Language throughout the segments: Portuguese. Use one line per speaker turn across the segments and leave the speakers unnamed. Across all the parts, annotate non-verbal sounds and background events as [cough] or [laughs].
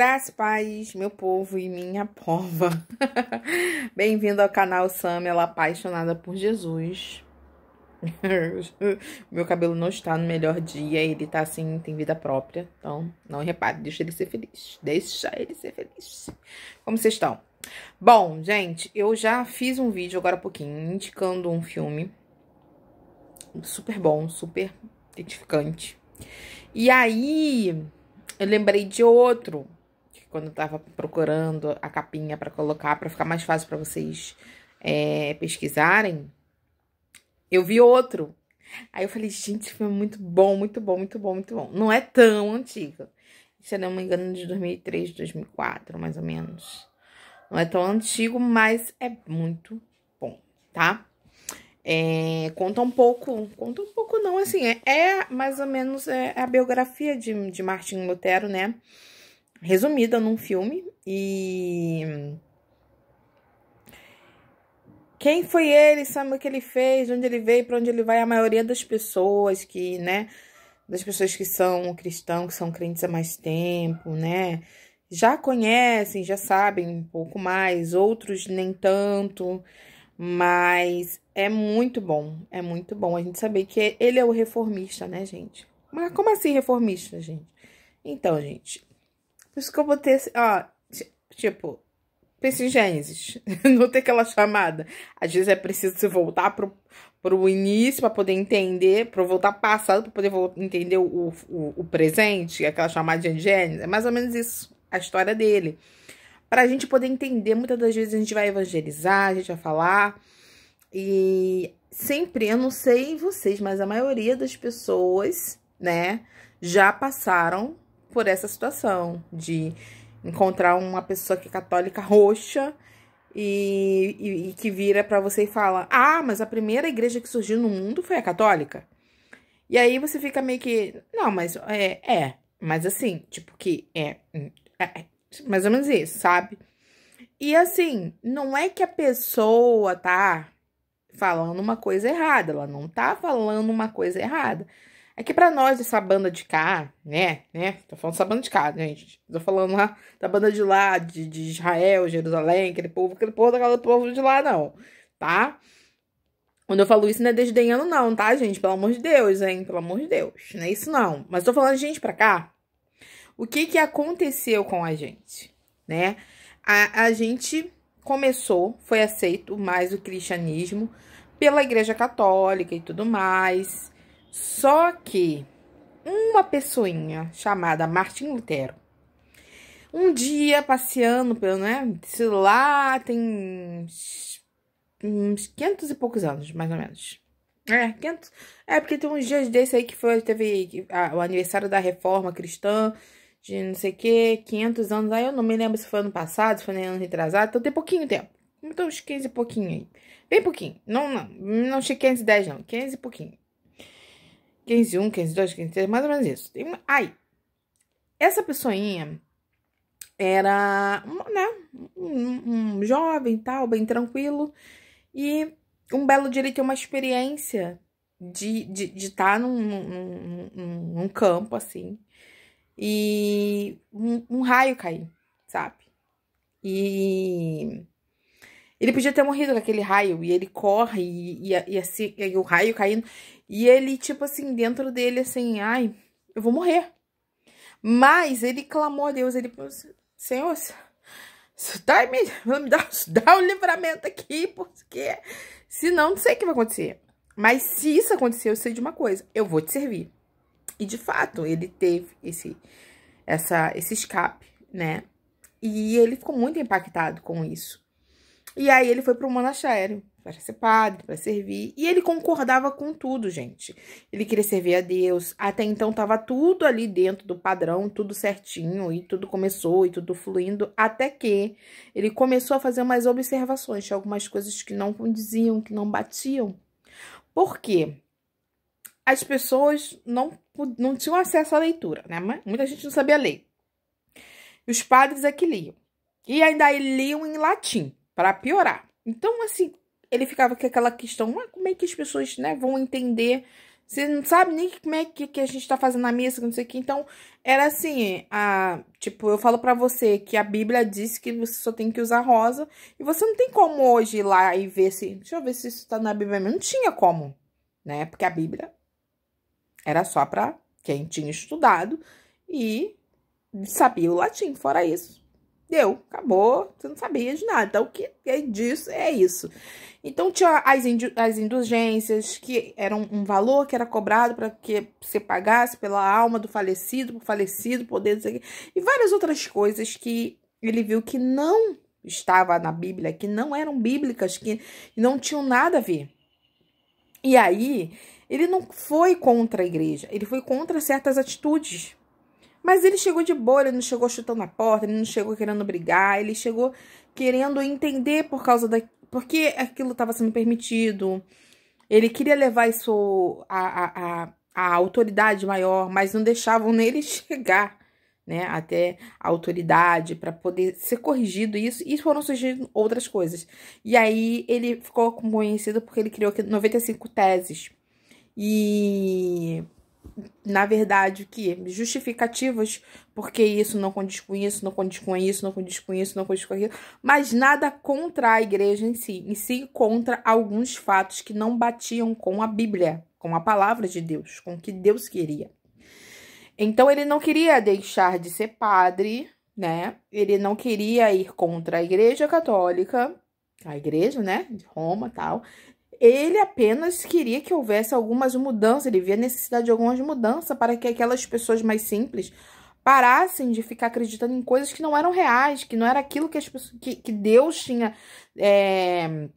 Graças, paz, meu povo e minha pova. [laughs] Bem-vindo ao canal Samela, apaixonada por Jesus. [laughs] meu cabelo não está no melhor dia, ele tá assim, tem vida própria. Então, não repare, deixa ele ser feliz. Deixa ele ser feliz. Como vocês estão? Bom, gente, eu já fiz um vídeo agora há pouquinho indicando um filme super bom, super edificante. E aí, eu lembrei de outro quando eu tava procurando a capinha para colocar, para ficar mais fácil para vocês é, pesquisarem, eu vi outro. Aí eu falei, gente, foi muito bom, muito bom, muito bom, muito bom. Não é tão antigo. Se eu não me engano, de 2003, 2004, mais ou menos. Não é tão antigo, mas é muito bom, tá? É, conta um pouco, conta um pouco não, assim, é, é mais ou menos é, é a biografia de, de Martin Lutero, né? resumida num filme e quem foi ele, sabe o que ele fez, onde ele veio, para onde ele vai, a maioria das pessoas que, né, das pessoas que são cristãos, que são crentes há mais tempo, né, já conhecem, já sabem um pouco mais, outros nem tanto, mas é muito bom, é muito bom a gente saber que ele é o reformista, né, gente? Mas como assim reformista, gente? Então, gente, por isso que eu botei assim, ó, tipo, Gênesis. [laughs] não tem aquela chamada. Às vezes é preciso se voltar pro, pro início para poder entender, para voltar passado para poder voltar, entender o, o, o presente, aquela chamada de Gênesis. É mais ou menos isso, a história dele. Para a gente poder entender, muitas das vezes a gente vai evangelizar, a gente vai falar. E sempre, eu não sei vocês, mas a maioria das pessoas, né, já passaram por essa situação de encontrar uma pessoa que é católica roxa e, e, e que vira para você e fala: Ah, mas a primeira igreja que surgiu no mundo foi a católica. E aí você fica meio que. Não, mas é, é. Mas assim, tipo que é, é. é mais ou menos isso, sabe? E assim, não é que a pessoa tá falando uma coisa errada, ela não tá falando uma coisa errada. É que para nós, essa banda de cá, né, né, tô falando dessa banda de cá, né, gente, tô falando lá da banda de lá, de, de Israel, Jerusalém, aquele povo, aquele povo daquela povo de lá, não, tá? Quando eu falo isso, não é desdenhando não, tá, gente? Pelo amor de Deus, hein? Pelo amor de Deus. Não é isso não. Mas tô falando, gente, pra cá, o que que aconteceu com a gente, né? A, a gente começou, foi aceito mais o cristianismo pela igreja católica e tudo mais, só que uma pessoinha chamada Martin Lutero, um dia passeando pelo, né, sei lá, tem uns, 500 e poucos anos, mais ou menos. É, 500. É, porque tem uns dias desse aí que foi, teve a, o aniversário da reforma cristã, de não sei o que, 500 anos. Aí eu não me lembro se foi ano passado, se foi ano retrasado, então tem pouquinho tempo. Então uns 15 e pouquinho aí. Bem pouquinho. Não, não, não achei 510 não, 15 e pouquinho. 15, 1, 15, 2, 15, 3, mais ou menos isso. Aí, essa pessoinha era né, um, um jovem tal, bem tranquilo, e um belo dia ele tem uma experiência de estar de, de tá num, num, num, num, campo assim e um, um raio cair, sabe? E ele podia ter morrido com aquele raio, e ele corre, e, e, e assim, e o raio caindo. E ele, tipo assim, dentro dele, assim, ai, eu vou morrer. Mas ele clamou a Deus, ele falou assim, Senhor, dá [laughs] me, me dá, dá um livramento aqui, porque senão não sei o que vai acontecer. Mas se isso acontecer, eu sei de uma coisa, eu vou te servir. E de fato, ele teve esse, essa, esse escape, né? E ele ficou muito impactado com isso. E aí ele foi pro monastério para ser padre, para servir. E ele concordava com tudo, gente. Ele queria servir a Deus. Até então estava tudo ali dentro do padrão, tudo certinho, e tudo começou, e tudo fluindo, até que ele começou a fazer umas observações, algumas coisas que não condiziam, que não batiam. Por quê? As pessoas não, não tinham acesso à leitura, né? Muita gente não sabia ler. E os padres é que liam. E ainda liam em latim, para piorar. Então, assim, ele ficava com aquela questão, ah, como é que as pessoas, né, vão entender? Você não sabe nem como é que, que a gente tá fazendo a missa, não sei o que. Então, era assim, a, tipo, eu falo para você que a Bíblia diz que você só tem que usar rosa. E você não tem como hoje ir lá e ver se... Deixa eu ver se isso tá na Bíblia mesmo. Não tinha como, né? Porque a Bíblia era só pra quem tinha estudado e sabia o latim, fora isso deu, acabou, você não sabia de nada. Então, o que é disso é isso. Então, tinha as, as indulgências, que eram um valor que era cobrado para que você pagasse pela alma do falecido, por falecido poder, dizer, e várias outras coisas que ele viu que não estava na Bíblia, que não eram bíblicas, que não tinham nada a ver. E aí, ele não foi contra a igreja, ele foi contra certas atitudes mas ele chegou de boa, ele não chegou chutando a porta, ele não chegou querendo brigar, ele chegou querendo entender por causa da. porque aquilo estava sendo permitido. Ele queria levar isso a, a, a, a autoridade maior, mas não deixavam nele [laughs] chegar. Né, até a autoridade para poder ser corrigido isso, e foram surgindo outras coisas. E aí ele ficou conhecido porque ele criou 95 teses. E na verdade, o que? Justificativas, porque isso não condiz com isso, não condiz com isso, não condiz com isso, não condiz com aquilo, mas nada contra a igreja em si, em si contra alguns fatos que não batiam com a Bíblia, com a palavra de Deus, com o que Deus queria. Então ele não queria deixar de ser padre, né? Ele não queria ir contra a igreja católica, a igreja, né, de Roma, tal. Ele apenas queria que houvesse algumas mudanças, ele via necessidade de algumas mudanças para que aquelas pessoas mais simples parassem de ficar acreditando em coisas que não eram reais, que não era aquilo que, as pessoas, que, que Deus tinha é,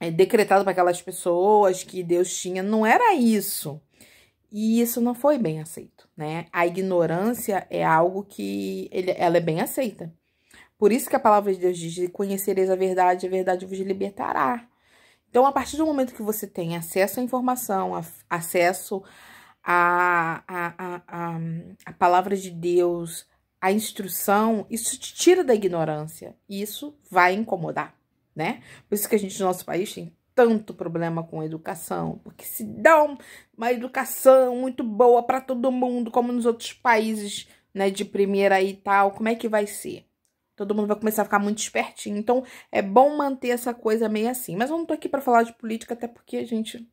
é, decretado para aquelas pessoas, que Deus tinha. Não era isso. E isso não foi bem aceito, né? A ignorância é algo que ele, ela é bem aceita. Por isso que a palavra de Deus diz: conhecereis a verdade, a verdade vos libertará. Então, a partir do momento que você tem acesso à informação, a, acesso à a, a, a, palavra de Deus, à instrução, isso te tira da ignorância. isso vai incomodar, né? Por isso que a gente, no nosso país, tem tanto problema com a educação, porque se dá uma educação muito boa para todo mundo, como nos outros países, né, de primeira e tal, como é que vai ser? todo mundo vai começar a ficar muito espertinho. Então, é bom manter essa coisa meio assim. Mas eu não tô aqui para falar de política, até porque, gente,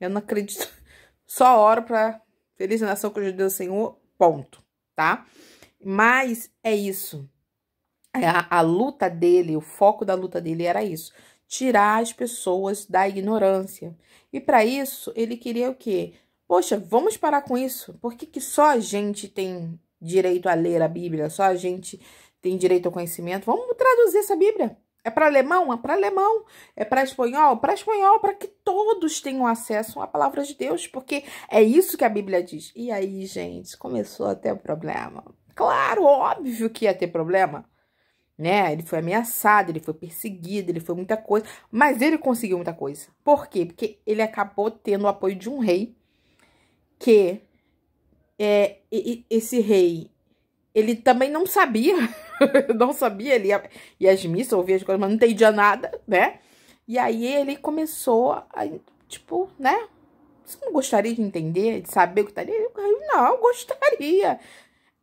eu não acredito. [laughs] Só oro pra feliz nação que eu deu o Senhor, ponto, tá? Mas é isso. É, a, a luta dele, o foco da luta dele era isso. Tirar as pessoas da ignorância. E para isso, ele queria o quê? Poxa, vamos parar com isso. Por que, que só a gente tem direito a ler a Bíblia? Só a gente tem direito ao conhecimento. Vamos traduzir essa Bíblia. É para alemão? É para alemão. É para espanhol? Para espanhol, para que todos tenham acesso à palavra de Deus, porque é isso que a Bíblia diz. E aí, gente, começou a ter problema. Claro, óbvio que ia ter problema. Né? Ele foi ameaçado, ele foi perseguido, ele foi muita coisa, mas ele conseguiu muita coisa. Por quê? Porque ele acabou tendo o apoio de um rei que é, esse rei ele também não sabia, [laughs] não sabia, ele ia, ia às missas, ouvia as coisas, mas não entendia nada, né? E aí ele começou a, tipo, né? Você não gostaria de entender, de saber o que tá estaria? Eu, não, gostaria.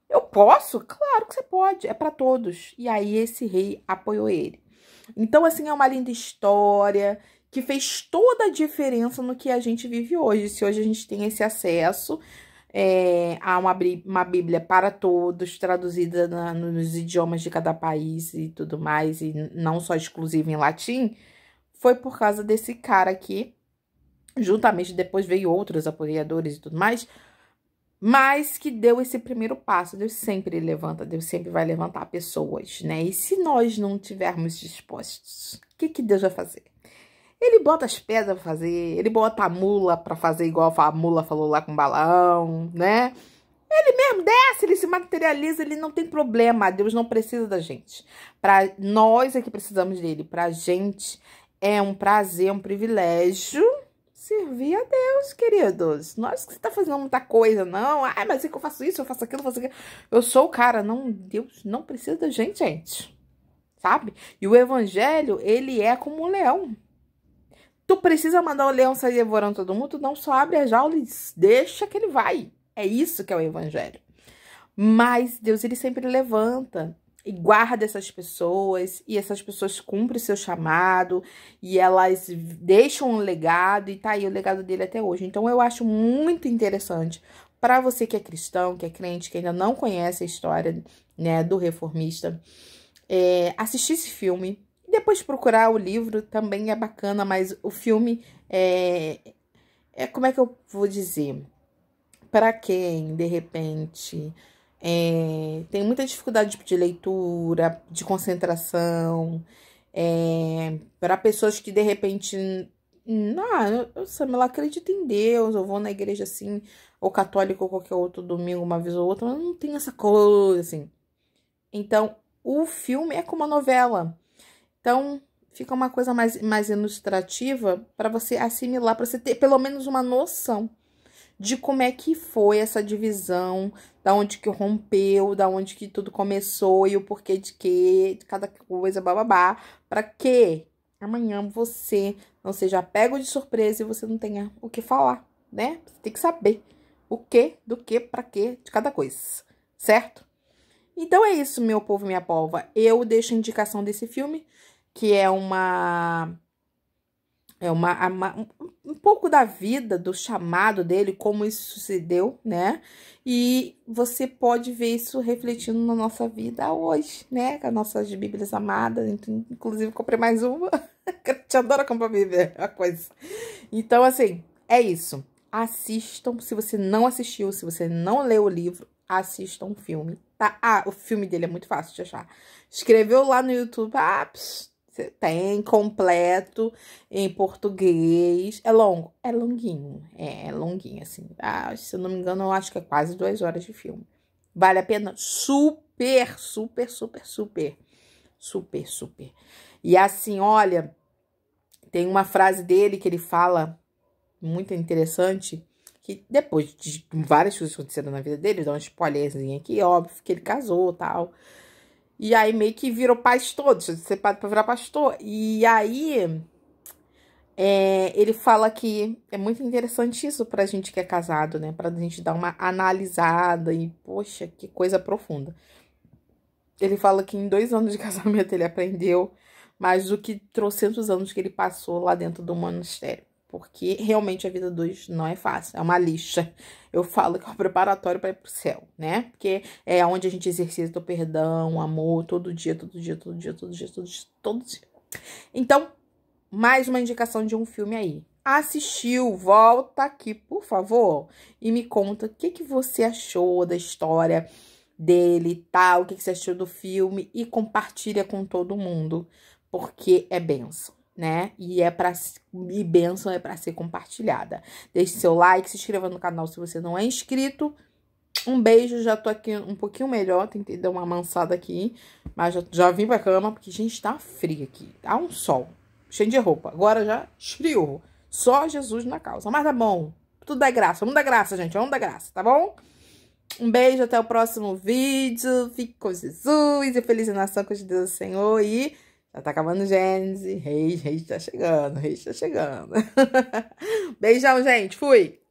Eu posso? Claro que você pode, é para todos. E aí esse rei apoiou ele. Então, assim, é uma linda história que fez toda a diferença no que a gente vive hoje. Se hoje a gente tem esse acesso, é, há uma, uma Bíblia para todos, traduzida na, nos idiomas de cada país e tudo mais, e não só exclusiva em latim, foi por causa desse cara aqui. Juntamente depois veio outros apoiadores e tudo mais, mas que deu esse primeiro passo. Deus sempre levanta, Deus sempre vai levantar pessoas, né? E se nós não tivermos dispostos, o que, que Deus vai fazer? Ele bota as pedras pra fazer, ele bota a mula pra fazer igual a mula falou lá com o balão, né? Ele mesmo desce, ele se materializa, ele não tem problema. Deus não precisa da gente. Para nós é que precisamos dele. Pra gente é um prazer, um privilégio servir a Deus, queridos. Nós que você tá fazendo muita coisa, não. Ah, mas é que eu faço isso, eu faço aquilo, eu faço aquilo. Eu sou o cara. Não, Deus não precisa da gente, gente. Sabe? E o evangelho, ele é como um leão. Tu precisa mandar o leão sair devorando todo mundo, não só abre a jaula e deixa que ele vai. É isso que é o evangelho. Mas Deus ele sempre levanta e guarda essas pessoas, e essas pessoas cumprem o seu chamado, e elas deixam um legado, e tá aí o legado dele até hoje. Então eu acho muito interessante para você que é cristão, que é crente, que ainda não conhece a história né, do reformista, é, assistir esse filme, depois procurar o livro também é bacana, mas o filme é. é como é que eu vou dizer? Para quem, de repente, é, tem muita dificuldade tipo, de leitura, de concentração, é, para pessoas que, de repente, não, hum, ah, eu, eu, sei lá, acredito em Deus, eu vou na igreja assim, ou católico ou qualquer outro domingo, uma vez ou outra, mas não tem essa coisa, assim. Então, o filme é como uma novela. Então, fica uma coisa mais, mais ilustrativa para você assimilar, para você ter pelo menos uma noção de como é que foi essa divisão, da onde que rompeu, da onde que tudo começou e o porquê de que, de cada coisa, bababá, para que amanhã você não seja pego de surpresa e você não tenha o que falar, né? Você tem que saber o que, do que, para que, de cada coisa, certo? Então é isso, meu povo, minha polva Eu deixo a indicação desse filme que é uma é uma, uma, um pouco da vida do chamado dele, como isso se deu, né? E você pode ver isso refletindo na nossa vida hoje, né? Com as nossas Bíblias amadas, inclusive comprei mais uma. [laughs] Te adoro comprar Bíblia, a coisa. Então, assim, é isso. Assistam, se você não assistiu, se você não leu o livro, assista um filme, tá? Ah, o filme dele é muito fácil de achar. Escreveu lá no YouTube, ah, pss, tem completo em português. É longo, é longuinho, é, é, longuinho, assim. Ah, se eu não me engano, eu acho que é quase duas horas de filme. Vale a pena super, super, super, super, super, super. E assim, olha, tem uma frase dele que ele fala muito interessante, que depois de várias coisas acontecendo na vida dele, dá um spoilerzinho aqui, óbvio que ele casou tal. E aí meio que virou pastor, deixa de ser padre para virar pastor. E aí é, ele fala que é muito interessante isso pra gente que é casado, né? Pra gente dar uma analisada e, poxa, que coisa profunda. Ele fala que em dois anos de [laughs] casamento ele aprendeu mais do que os anos que ele passou lá dentro do monastério. Porque realmente a vida dos não é fácil, é uma lixa. Eu falo que é um preparatório para ir pro céu, né? Porque é onde a gente exercita o perdão, o amor, todo dia, todo dia, todo dia, todo dia, todo dia, todo dia. Então, mais uma indicação de um filme aí. Assistiu, volta aqui, por favor, e me conta o que, que você achou da história dele e tal, o que, que você achou do filme e compartilha com todo mundo, porque é benção né? E é para e bênção é para ser compartilhada. Deixe seu like, se inscreva no canal se você não é inscrito. Um beijo, já tô aqui um pouquinho melhor, tentei dar uma amansada aqui, mas já, já vim pra cama, porque, gente, tá frio aqui, tá um sol, cheio de roupa, agora já esfriou, só Jesus na causa, mas tá bom, tudo dá graça, vamos dar graça, gente, vamos dar graça, tá bom? Um beijo, até o próximo vídeo, fique com Jesus e feliz nação com Deus do Senhor e... Já tá acabando Gênesis. Reis, Reis tá chegando, Reis tá chegando. [laughs] Beijão, gente. Fui!